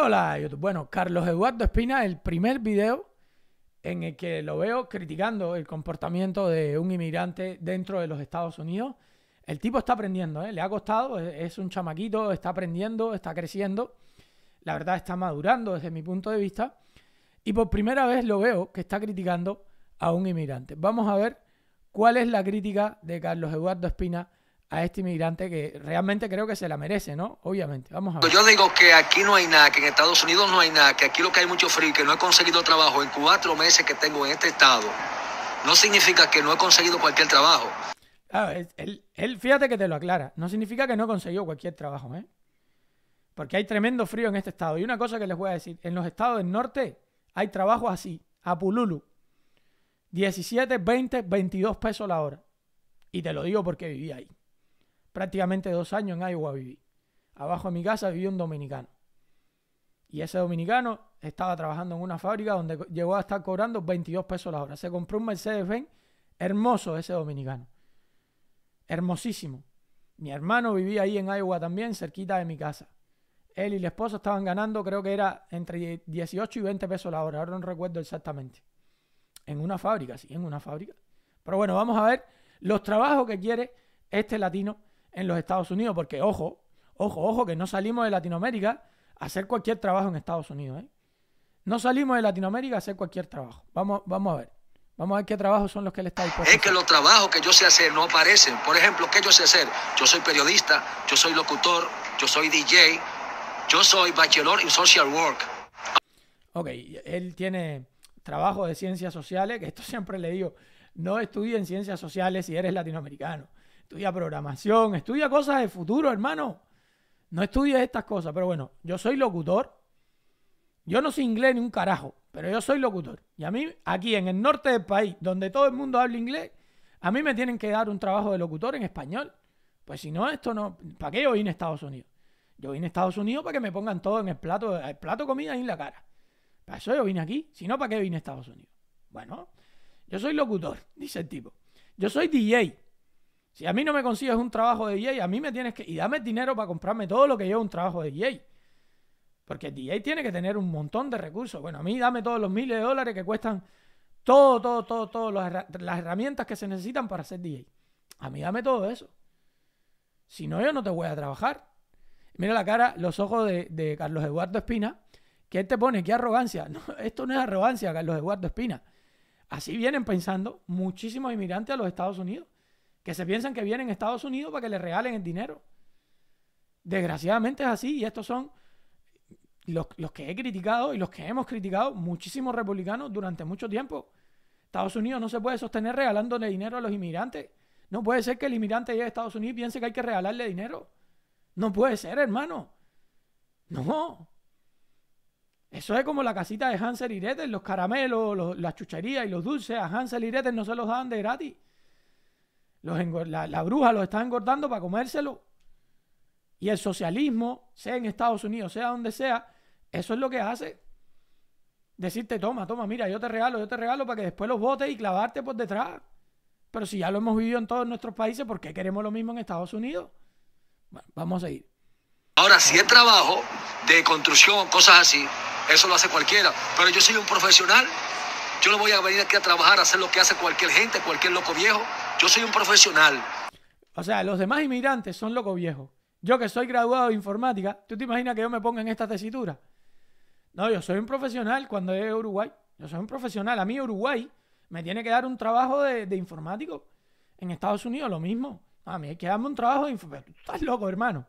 hola YouTube? Bueno, Carlos Eduardo Espina, el primer video en el que lo veo criticando el comportamiento de un inmigrante dentro de los Estados Unidos. El tipo está aprendiendo, ¿eh? le ha costado, es un chamaquito, está aprendiendo, está creciendo, la verdad está madurando desde mi punto de vista. Y por primera vez lo veo que está criticando a un inmigrante. Vamos a ver cuál es la crítica de Carlos Eduardo Espina a este inmigrante que realmente creo que se la merece, ¿no? Obviamente, vamos a ver. Yo digo que aquí no hay nada, que en Estados Unidos no hay nada, que aquí lo que hay mucho frío, que no he conseguido trabajo en cuatro meses que tengo en este estado, no significa que no he conseguido cualquier trabajo. él, fíjate que te lo aclara, no significa que no he conseguido cualquier trabajo, ¿eh? Porque hay tremendo frío en este estado. Y una cosa que les voy a decir, en los estados del norte hay trabajo así, a Pululu, 17, 20, 22 pesos la hora. Y te lo digo porque viví ahí prácticamente dos años en Iowa viví. Abajo de mi casa vivía un dominicano. Y ese dominicano estaba trabajando en una fábrica donde llegó a estar cobrando 22 pesos la hora. Se compró un Mercedes-Benz hermoso ese dominicano. Hermosísimo. Mi hermano vivía ahí en Iowa también, cerquita de mi casa. Él y el esposa estaban ganando, creo que era entre 18 y 20 pesos la hora. Ahora no recuerdo exactamente. En una fábrica, sí, en una fábrica. Pero bueno, vamos a ver los trabajos que quiere este latino en los Estados Unidos, porque ojo, ojo, ojo, que no salimos de Latinoamérica a hacer cualquier trabajo en Estados Unidos. ¿eh? No salimos de Latinoamérica a hacer cualquier trabajo. Vamos, vamos a ver. Vamos a ver qué trabajos son los que le está dispuesto. Es que los trabajos que yo sé hacer no aparecen. Por ejemplo, ¿qué yo sé hacer? Yo soy periodista, yo soy locutor, yo soy DJ, yo soy bachelor en social work. Ok, él tiene trabajo de ciencias sociales, que esto siempre le digo, no estudien ciencias sociales si eres latinoamericano estudia programación, estudia cosas de futuro, hermano. No estudies estas cosas, pero bueno, yo soy locutor. Yo no soy inglés ni un carajo, pero yo soy locutor. Y a mí, aquí en el norte del país, donde todo el mundo habla inglés, a mí me tienen que dar un trabajo de locutor en español. Pues si no, esto no. ¿Para qué yo vine a Estados Unidos? Yo vine a Estados Unidos para que me pongan todo en el plato, el plato comida y en la cara. Para eso yo vine aquí. Si no, ¿para qué vine a Estados Unidos? Bueno, yo soy locutor, dice el tipo. Yo soy DJ. Si a mí no me consigues un trabajo de DJ, a mí me tienes que... Y dame dinero para comprarme todo lo que yo un trabajo de DJ. Porque DJ tiene que tener un montón de recursos. Bueno, a mí dame todos los miles de dólares que cuestan todo, todo, todo, todas las herramientas que se necesitan para ser DJ. A mí dame todo eso. Si no, yo no te voy a trabajar. Mira la cara, los ojos de, Carlos Eduardo Espina, que te pone, qué arrogancia. esto no es arrogancia, Carlos Eduardo Espina. Así vienen pensando muchísimos inmigrantes a los Estados Unidos que se piensan que vienen a Estados Unidos para que les regalen el dinero. Desgraciadamente es así y estos son los, que he criticado y los que hemos criticado muchísimos republicanos durante mucho tiempo. Estados Unidos no se puede sostener regalándole dinero a los inmigrantes. No puede ser que el inmigrante llegue a Estados Unidos y piense que hay que regalarle dinero. No puede ser, hermano. No. Eso es como la casita de Hansel y Gretel, los caramelos, los, las chucherías y los dulces. A Hansel y Gretel no se los daban de gratis la, bruja los está engordando para comérselo. Y el socialismo, sea en Estados Unidos, sea donde sea, eso es lo que hace. Decirte, toma, toma, mira, yo te regalo, yo te regalo para que después los votes y clavarte por detrás. Pero si ya lo hemos vivido en todos nuestros países, ¿por qué queremos lo mismo en Estados Unidos? vamos a seguir. Ahora, si el trabajo de construcción, cosas así, eso lo hace cualquiera. Pero yo soy un profesional. Yo no voy a venir aquí a trabajar, a hacer lo que hace cualquier gente, cualquier loco viejo. Yo soy un profesional. O sea, los demás inmigrantes son locos viejos. Yo que soy graduado de informática, ¿tú te imaginas que yo me ponga en esta tesitura? No, yo soy un profesional cuando llegué a Uruguay. Yo soy un profesional. A mí Uruguay me tiene que dar un trabajo de, informático. En Estados Unidos lo mismo. A mí hay que darme un trabajo de informático. Estás loco, hermano.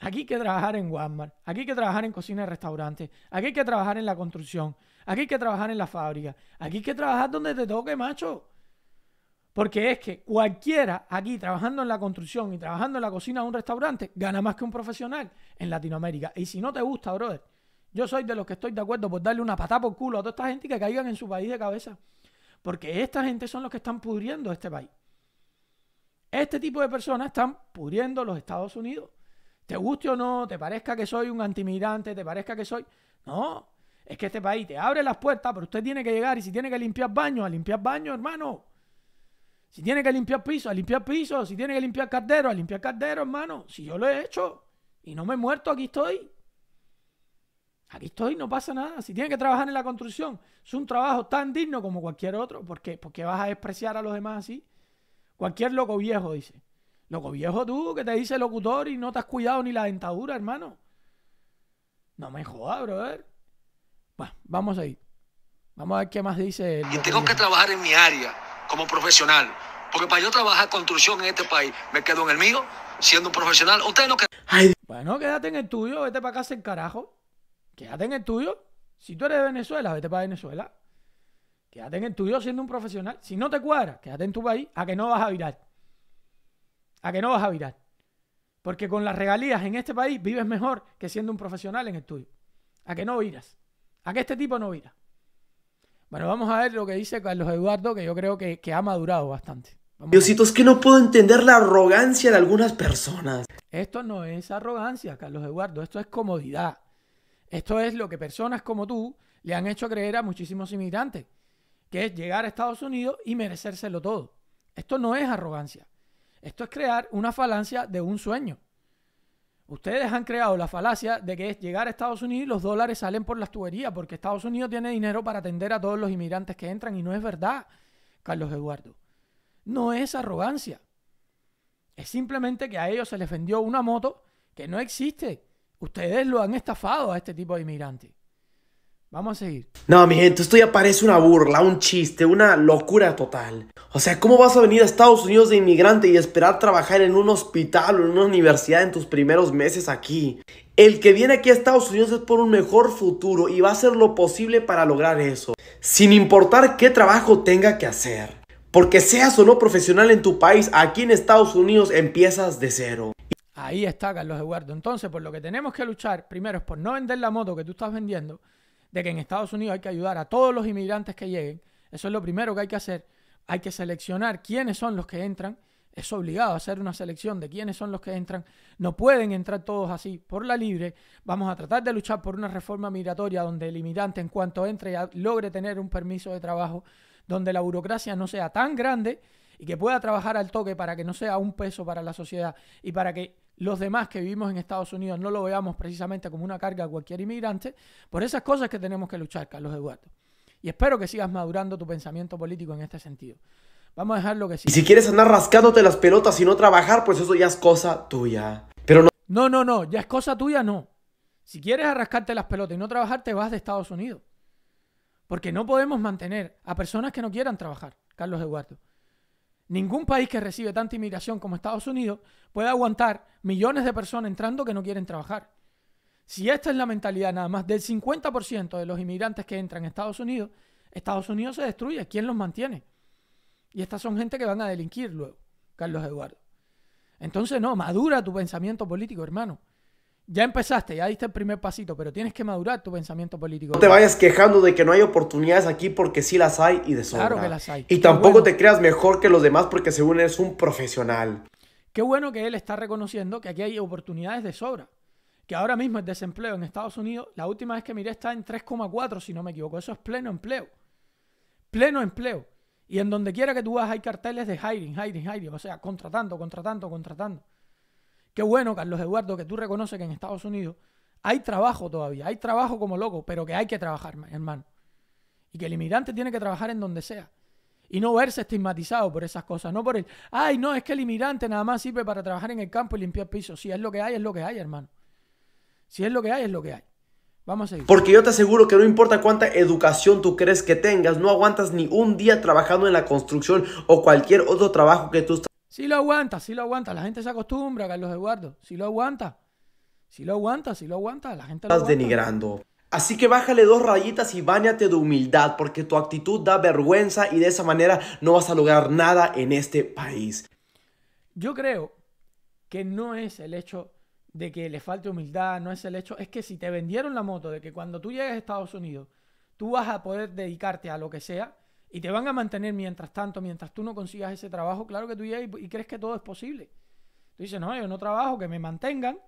Aquí hay que trabajar en Walmart, aquí hay que trabajar en cocina y restaurantes, aquí hay que trabajar en la construcción, aquí hay que trabajar en la fábrica, aquí hay que trabajar donde te toque, macho. Porque es que cualquiera aquí trabajando en la construcción y trabajando en la cocina de un restaurante gana más que un profesional en Latinoamérica. Y si no te gusta, brother, yo soy de los que estoy de acuerdo por darle una patada por culo a toda esta gente que caigan en su país de cabeza. Porque esta gente son los que están pudriendo este país. Este tipo de personas están pudriendo los Estados Unidos. Te guste o no, te parezca que soy un antimigrante, te parezca que soy. No, es que este país te abre las puertas, pero usted tiene que llegar y si tiene que limpiar baños, a limpiar baños, hermano. Si tiene que limpiar piso, a limpiar piso. Si tiene que limpiar caldero, a limpiar caldero, hermano. Si yo lo he hecho y no me he muerto, aquí estoy. Aquí estoy, no pasa nada. Si tiene que trabajar en la construcción, es un trabajo tan digno como cualquier otro. ¿Por qué? Porque vas a despreciar a los demás así. Cualquier loco viejo, dice. Loco viejo tú, que te dice locutor y no te has cuidado ni la dentadura, hermano. No me jodas, brother. Bueno, vamos a ir. Vamos a ver qué más dice. El y tengo que trabajar en mi área como profesional. Porque para yo trabajar construcción en este país, me quedo en el mío, siendo un profesional. ustedes no quedan. Bueno, quédate en el tuyo, vete para casa el carajo. Quédate en el tuyo. Si tú eres de Venezuela, vete para Venezuela. Quédate en el tuyo siendo un profesional. Si no te cuadra, quédate en tu país, a que no vas a virar. A que no vas a virar. Porque con las regalías en este país vives mejor que siendo un profesional en el tuyo. A que no viras. A que este tipo no vira. Bueno, vamos a ver lo que dice Carlos Eduardo, que yo creo que, ha madurado bastante. Diosito, es que no puedo entender la arrogancia de algunas personas. Esto no es arrogancia, Carlos Eduardo, esto es comodidad. Esto es lo que personas como tú le han hecho creer a muchísimos inmigrantes, que es llegar a Estados Unidos y merecérselo todo. Esto no es arrogancia. Esto es crear una falancia de un sueño. Ustedes han creado la falacia de que es llegar a Estados Unidos y los dólares salen por las tuberías, porque Estados Unidos tiene dinero para atender a todos los inmigrantes que entran y no es verdad, Carlos Eduardo. No es arrogancia. Es simplemente que a ellos se les vendió una moto que no existe. Ustedes lo han estafado a este tipo de inmigrantes. Vamos a seguir. No, mi gente, esto ya parece una burla, un chiste, una locura total. O sea, ¿cómo vas a venir a Estados Unidos de inmigrante y esperar trabajar en un hospital o en una universidad en tus primeros meses aquí? El que viene aquí a Estados Unidos es por un mejor futuro y va a hacer lo posible para lograr eso, sin importar qué trabajo tenga que hacer. Porque seas o no profesional en tu país, aquí en Estados Unidos empiezas de cero. Ahí está, Carlos Eduardo. Entonces, por lo que tenemos que luchar, primero es por no vender la moto que tú estás vendiendo de que en Estados Unidos hay que ayudar a todos los inmigrantes que lleguen. Eso es lo primero que hay que hacer. Hay que seleccionar quiénes son los que entran. Es obligado hacer una selección de quiénes son los que entran. No pueden entrar todos así por la libre. Vamos a tratar de luchar por una reforma migratoria donde el inmigrante en cuanto entre logre tener un permiso de trabajo, donde la burocracia no sea tan grande y que pueda trabajar al toque para que no sea un peso para la sociedad y para que los demás que vivimos en Estados Unidos no lo veamos precisamente como una carga a cualquier inmigrante, por esas cosas que tenemos que luchar, Carlos Eduardo. Y espero que sigas madurando tu pensamiento político en este sentido. Vamos a dejarlo que sí. Y si quieres andar rascándote las pelotas y no trabajar, pues eso ya es cosa tuya. Pero no. No, no, no, ya es cosa tuya, no. Si quieres arrascarte las pelotas y no trabajar, te vas de Estados Unidos. Porque no podemos mantener a personas que no quieran trabajar, Carlos Eduardo. Ningún país que recibe tanta inmigración como Estados Unidos puede aguantar millones de personas entrando que no quieren trabajar. Si esta es la mentalidad nada más del 50% de los inmigrantes que entran a Estados Unidos, Estados Unidos se destruye. ¿Quién los mantiene? Y estas son gente que van a delinquir luego, Carlos Eduardo. Entonces, no, madura tu pensamiento político, hermano ya empezaste, ya diste el primer pasito, pero tienes que madurar tu pensamiento político. No te vayas quejando de que no hay oportunidades aquí porque sí las hay y de sobra. Claro que las hay. Y tampoco te creas mejor que los demás porque según eres un profesional. Qué bueno que él está reconociendo que aquí hay oportunidades de sobra. Que ahora mismo el desempleo en Estados Unidos, la última vez que miré está en 3,4 si no me equivoco. Eso es pleno empleo. Pleno empleo. Y en donde quiera que tú vas hay carteles de hiring, hiring, hiring. O sea, contratando, contratando, contratando. Qué bueno, Carlos Eduardo, que tú reconoces que en Estados Unidos hay trabajo todavía, hay trabajo como loco, pero que hay que trabajar, hermano. Y que el inmigrante tiene que trabajar en donde sea. Y no verse estigmatizado por esas cosas, no por el, ay, no, es que el inmigrante nada más sirve para trabajar en el campo y limpiar pisos. Si es lo que hay, es lo que hay, hermano. Si es lo que hay, es lo que hay. Vamos a seguir. Porque yo te aseguro que no importa cuánta educación tú crees que tengas, no aguantas ni un día trabajando en la construcción o cualquier otro trabajo que tú estás si lo aguanta, si lo aguanta. La gente se acostumbra, Carlos Eduardo. Si lo aguanta. Si lo aguanta, si lo aguanta. La gente lo Estás denigrando. Así que bájale dos rayitas y báñate de humildad, porque tu actitud da vergüenza y de esa manera no vas a lograr nada en este país. Yo creo que no es el hecho de que le falte humildad, no es el hecho, es que si te vendieron la moto de que cuando tú llegues a Estados Unidos, tú vas a poder dedicarte a lo que sea, y te van a mantener mientras tanto, mientras tú no consigas ese trabajo, claro que tú ya y, y crees que todo es posible. Tú dices, no, yo no trabajo, que me mantengan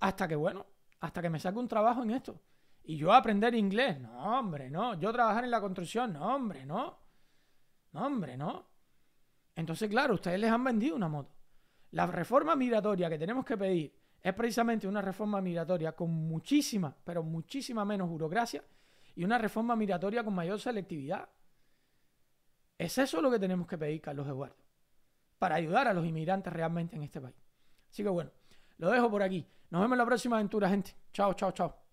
hasta que, bueno, hasta que me saque un trabajo en esto. Y yo aprender inglés, no, hombre, no. Yo trabajar en la construcción, no, hombre, no. No, hombre, no. Entonces, claro, ustedes les han vendido una moto. La reforma migratoria que tenemos que pedir es precisamente una reforma migratoria con muchísima, pero muchísima menos burocracia y una reforma migratoria con mayor selectividad. Es eso lo que tenemos que pedir, Carlos Eduardo, para ayudar a los inmigrantes realmente en este país. Así que bueno, lo dejo por aquí. Nos vemos en la próxima aventura, gente. Chao, chao, chao.